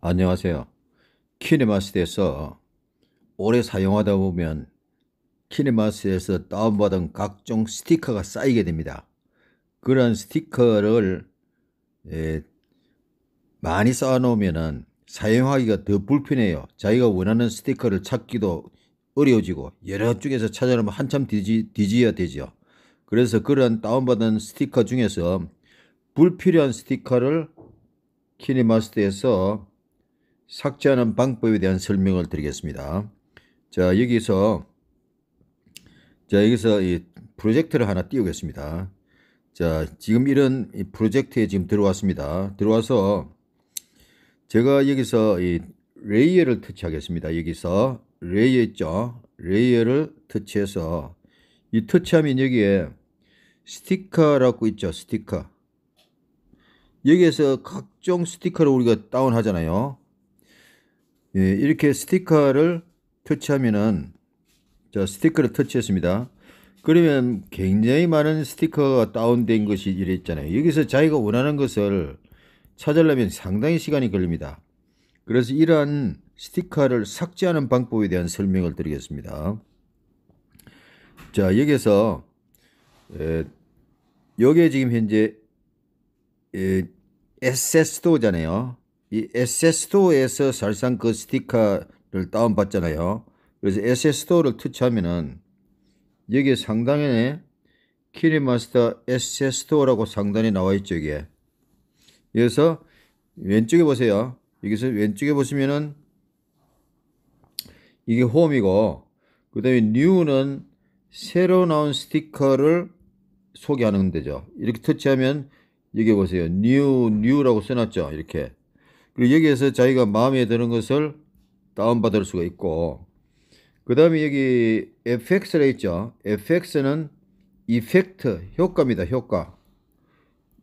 안녕하세요. 키네마스에서 오래 사용하다 보면 키네마스에서 다운받은 각종 스티커가 쌓이게 됩니다. 그런 스티커를 예, 많이 쌓아놓으면 사용하기가 더 불편해요. 자기가 원하는 스티커를 찾기도 어려워지고 여러 쪽에서 찾아놓으면 한참 뒤지, 뒤지어야 되죠. 그래서 그런 다운받은 스티커 중에서 불필요한 스티커를 키네마스터에서 삭제하는 방법에 대한 설명을 드리겠습니다. 자, 여기서 자, 여기서 이 프로젝트를 하나 띄우겠습니다. 자, 지금 이런 프로젝트에 지금 들어왔습니다. 들어와서 제가 여기서 이 레이어를 터치하겠습니다. 여기서 레이어 있죠? 레이어를 터치해서 이 터치하면 여기에 스티커라고 있죠. 스티커. 여기에서 각종 스티커를 우리가 다운하잖아요. 예, 이렇게 스티커를 터치하면은 자 스티커를 터치했습니다. 그러면 굉장히 많은 스티커가 다운된 것이 이랬잖아요. 여기서 자기가 원하는 것을 찾으려면 상당히 시간이 걸립니다. 그래서 이러한 스티커를 삭제하는 방법에 대한 설명을 드리겠습니다. 자 여기서 에, 예, 여기에 지금 현재 에, 예, SS 도잖아요. 이 SS 스토어에서 사상그 스티커를 다운받잖아요. 그래서 SS 스토어를 터치하면은 여기 상단에 키리마스터 SS 스토어라고 상단에 나와 있죠, 이게. 여기서 왼쪽에 보세요. 여기서 왼쪽에 보시면은 이게 홈이고 그 다음에 뉴는 새로 나온 스티커를 소개하는 데죠. 이렇게 터치하면 여기 보세요. 뉴, 뉴라고 써놨죠. 이렇게. 그리고 여기에서 자기가 마음에 드는 것을 다운받을 수가 있고 그 다음에 여기 FX라 있죠. FX는 이펙트, 효과입니다. 효과.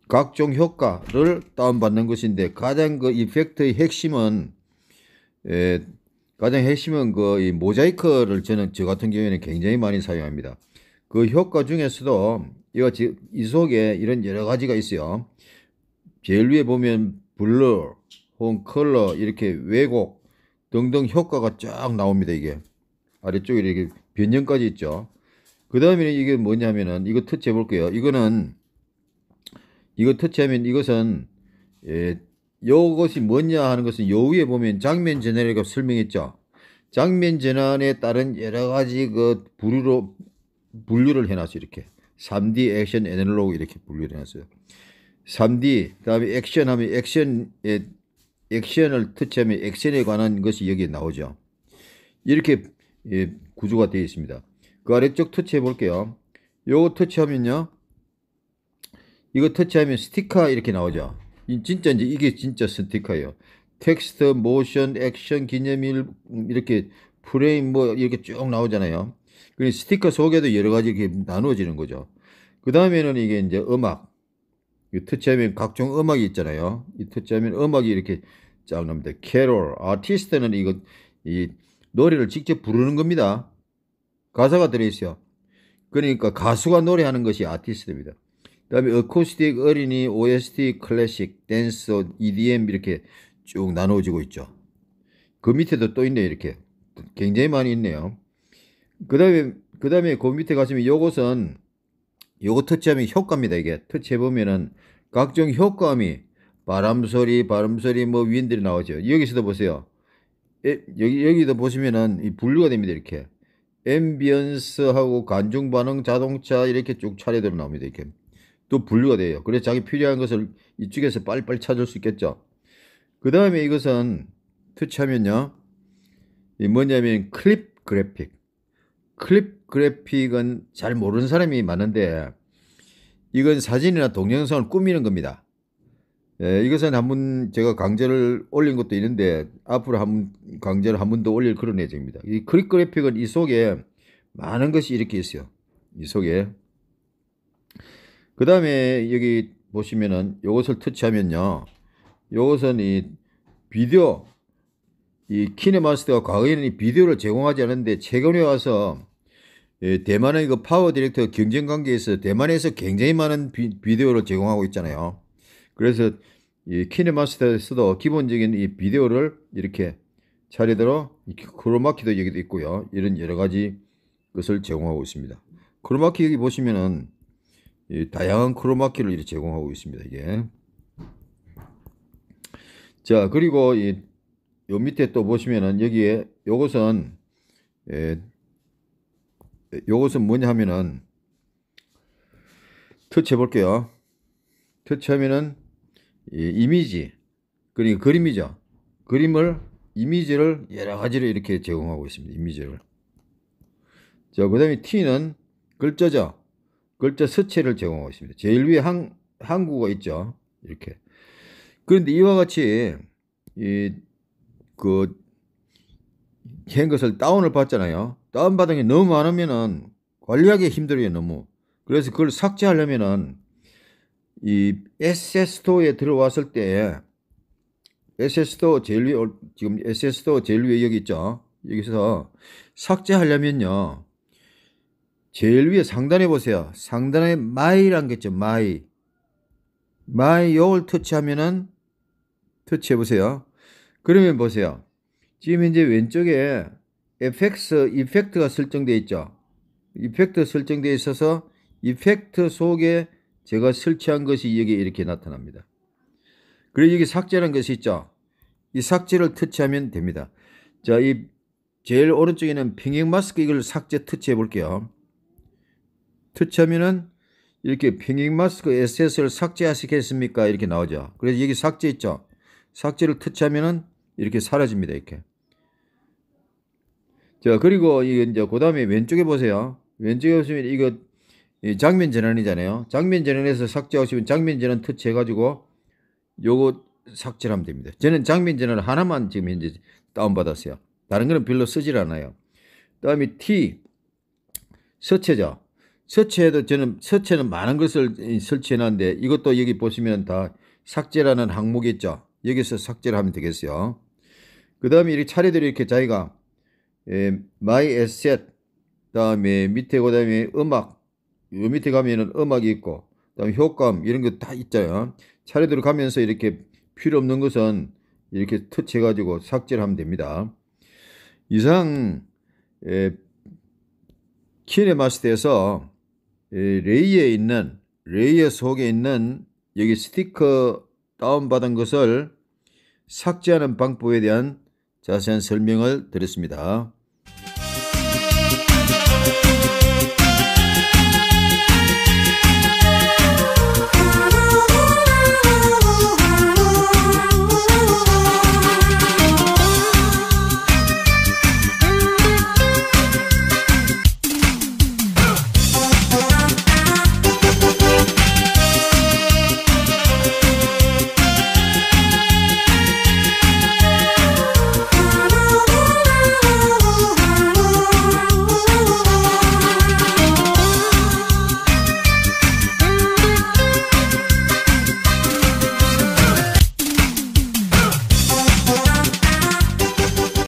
각종 효과를 다운받는 것인데 가장 그 이펙트의 핵심은 에, 예, 가장 핵심은 그이 모자이크를 저는 저 같은 경우에는 굉장히 많이 사용합니다. 그 효과 중에서도 이와 이 속에 이런 여러 가지가 있어요. 제일 위에 보면 블러, 혹은 컬러 이렇게 왜곡 등등 효과가 쫙 나옵니다 이게 아래쪽에 이렇게 변형까지 있죠 그 다음에는 이게 뭐냐면은 이거 터치해 볼게요 이거는 이거 터치하면 이것은 예, 요것이 뭐냐 하는 것은 요 위에 보면 장면 제너레이가 설명했죠 장면 전환에 따른 여러 가지 그 부류로 분류를 해놨어요 이렇게 3D 액션 애널로그 이렇게 분류를 해놨어요 3D 그 다음에 액션 하면 액션에 액션을 터치하면 액션에 관한 것이 여기에 나오죠. 이렇게 예, 구조가 되어 있습니다. 그 아래쪽 터치해 볼게요. 요거 터치하면요. 이거 터치하면 스티커 이렇게 나오죠. 진짜 이제 이게 진짜 스티커예요. 텍스트, 모션, 액션, 기념일 이렇게 프레임 뭐 이렇게 쭉 나오잖아요. 그 스티커 속에도 여러 가지 이렇게 나누어지는 거죠. 그 다음에는 이게 이제 음악, 이 트자면 각종 음악이 있잖아요. 이 트자면 음악이 이렇게 짝납니다. 캐롤, 아티스트는 이거 이 노래를 직접 부르는 겁니다. 가사가 들어있어요. 그러니까 가수가 노래하는 것이 아티스트입니다. 그 다음에 어쿠스틱, 어린이, OST, 클래식, 댄서, EDM 이렇게 쭉 나눠지고 있죠. 그 밑에도 또 있네 요 이렇게 굉장히 많이 있네요. 그 다음에 그 다음에 그 밑에 가시면 요것은 요거 터치하면 효과입니다. 이게 터치해보면은 각종 효과음이 바람소리, 바람소리, 뭐 윈들이 나오죠. 여기서도 보세요. 에, 여기, 여기도 보시면은 이 분류가 됩니다. 이렇게. 앰비언스하고 간중반응 자동차 이렇게 쭉 차례대로 나옵니다. 이렇게. 또 분류가 돼요. 그래서 자기 필요한 것을 이쪽에서 빨리빨리 찾을 수 있겠죠. 그 다음에 이것은 터치하면요. 이 뭐냐면 클립 그래픽. 클립 그래픽은 잘 모르는 사람이 많은데 이건 사진이나 동영상을 꾸미는 겁니다. 예, 이것은 한번 제가 강좌를 올린 것도 있는데 앞으로 한번 강좌를 한 번 더 올릴 그런 예정입니다. 이 클립 그래픽은 이 속에 많은 것이 이렇게 있어요. 이 속에 그 다음에 여기 보시면은 이것을 터치하면요. 이것은 이 비디오 이 키네마스터가 과거에는 비디오를 제공하지 않았는데 최근에 와서 예, 대만의 그 파워 디렉터 경쟁 관계에서 대만에서 굉장히 많은 비, 디오를 제공하고 있잖아요. 그래서 이 키네마스터에서도 기본적인 이 비디오를 이렇게 차례대로 크로마키도 여기도 있고요. 이런 여러 가지 것을 제공하고 있습니다. 크로마키 여기 보시면은 다양한 크로마키를 제공하고 있습니다. 이게 자 그리고 이요 밑에 또 보시면은 여기에 요것은 예, 요것은 뭐냐 하면은 터치해 볼게요. 터치하면은 예, 이미지 그리고 그림이죠. 그림을 이미지를 여러 가지로 이렇게 제공하고 있습니다. 이미지를. 자, 그 다음에 T는 글자죠. 글자 서체를 제공하고 있습니다. 제일 위에 한, 한국어 있죠. 이렇게. 그런데 이와 같이 이 그한 것을 다운을 받잖아요. 다운받은 게 너무 많으면은 관리하기 힘들어요, 너무. 그래서 그걸 삭제하려면은 이 SS 도에 들어왔을 때 SS 도 제일 위에 지금 SS 도 제일 위에 여기 있죠. 여기서 삭제하려면요. 제일 위에 상단에 보세요. 상단에 마이란게 있죠. 마이. 마이 요걸 터치하면은 터치해 보세요. 그러면 보세요. 지금 이제 왼쪽에 e f f e c t 이펙트가 설정되어 있죠. 이펙트 설정되어 있어서 이펙트 속에 제가 설치한 것이 여기 이렇게 나타납니다. 그리고 여기 삭제라는 것이 있죠. 이 삭제를 터치하면 됩니다. 자, 이 제일 오른쪽에는 평행 마스크 이걸 삭제 터치해 볼게요. 터치하면은 이렇게 평행 마스크 SS를 삭제하시겠습니까? 이렇게 나오죠. 그래서 여기 삭제 있죠. 삭제를 터치하면은 이렇게 사라집니다. 이렇게. 자, 그리고 이게 이제 그 다음에 왼쪽에 보세요. 왼쪽에 보시면 이거 장면 전환이잖아요. 장면 전환에서 삭제하시면 장면 전환 터치해가지고 요거 삭제 하면 됩니다. 저는 장면 전환 하나만 지금 현재 다운받았어요. 다른 거는 별로 쓰질 않아요. 그 다음에 T, 서체죠. 서체에도 저는 서체는 많은 것을 설치해놨는데 이것도 여기 보시면 다 삭제라는 항목이 있죠. 여기서 삭제를 하면 되겠어요. 그 다음에 이렇게 차례대로 이렇게 자기가 예, My Asset 다음에 밑에 그 다음에 음악 요 밑에 가면은 음악이 있고 그다음 에 효과음 이런 거 다 있잖아요. 차례대로 가면서 이렇게 필요 없는 것은 이렇게 터치해 가지고 삭제를 하면 됩니다. 이상 키네마스터에서 예, 예, 레이에 있는 레이어 속에 있는 여기 스티커 다운받은 것을 삭제하는 방법에 대한 자세한 설명을 드렸습니다.